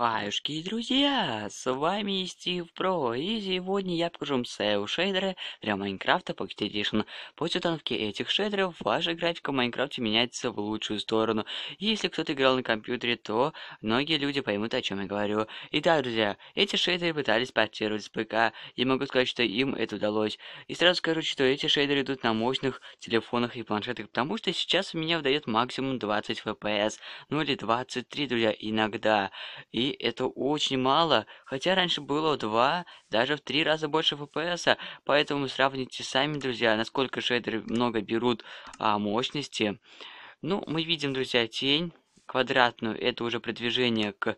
Аюшки, друзья, с вами Стив Про, и сегодня я покажу вам SEO шейдеры для Майнкрафта Pocket Edition. По установке этих шейдеров ваша графика в Майнкрафте меняется в лучшую сторону. Если кто-то играл на компьютере, то многие люди поймут, о чем я говорю. Итак, друзья, эти шейдеры пытались портировать с ПК, и могу сказать, что им это удалось. И сразу скажу, что эти шейдеры идут на мощных телефонах и планшетах, потому что сейчас у меня выдает максимум 20 FPS, ну или 23, друзья, иногда. И это очень мало, хотя раньше было 2, даже в 3 раза больше FPS, поэтому сравните сами, друзья, насколько шейдеры много берут а, мощности. Ну, мы видим, друзья, тень квадратную, это уже продвижение к э,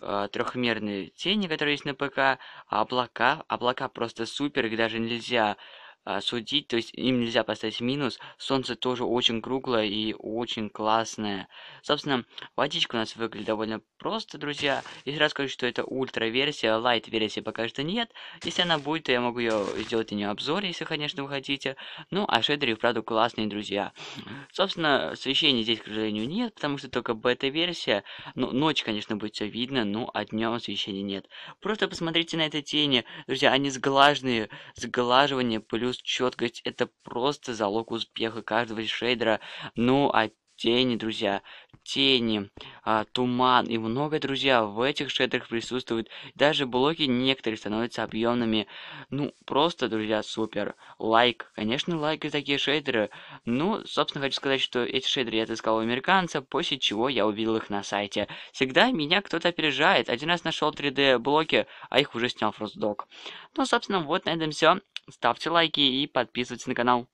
а, трехмерной тени, которая есть на ПК, а облака, облака просто супер, их даже нельзя а, судить, то есть им нельзя поставить минус. Солнце тоже очень круглое и очень классное. Собственно, водичка у нас выглядит довольно просто, друзья. Если раз скажу, что это ультра-версия, лайт-версия пока что нет. Если она будет, то я могу ее сделать и не обзор, если, конечно, вы хотите. Ну, а шедеры, правда, классные, друзья. Собственно, освещения здесь, к сожалению, нет, потому что только бета-версия. Ну, ночь, конечно, будет все видно, но а днем освещения нет. Просто посмотрите на эти тени, друзья, они сглаженные, сглаживание плюс четкость – это просто залог успеха каждого шейдера. Ну, а тени, друзья, тени, а, туман и многое, друзья, в этих шейдерах присутствует. Даже блоки некоторые становятся объемными. Ну, просто, друзья, супер. Лайк, конечно, лайк и такие шейдеры. Ну, собственно, хочу сказать, что эти шейдеры я отыскал у американца, после чего я увидел их на сайте. Всегда меня кто-то опережает. Один раз нашел 3D-блоки, а их уже снял Фростдог. Ну, собственно, вот на этом все ставьте лайки и подписывайтесь на канал.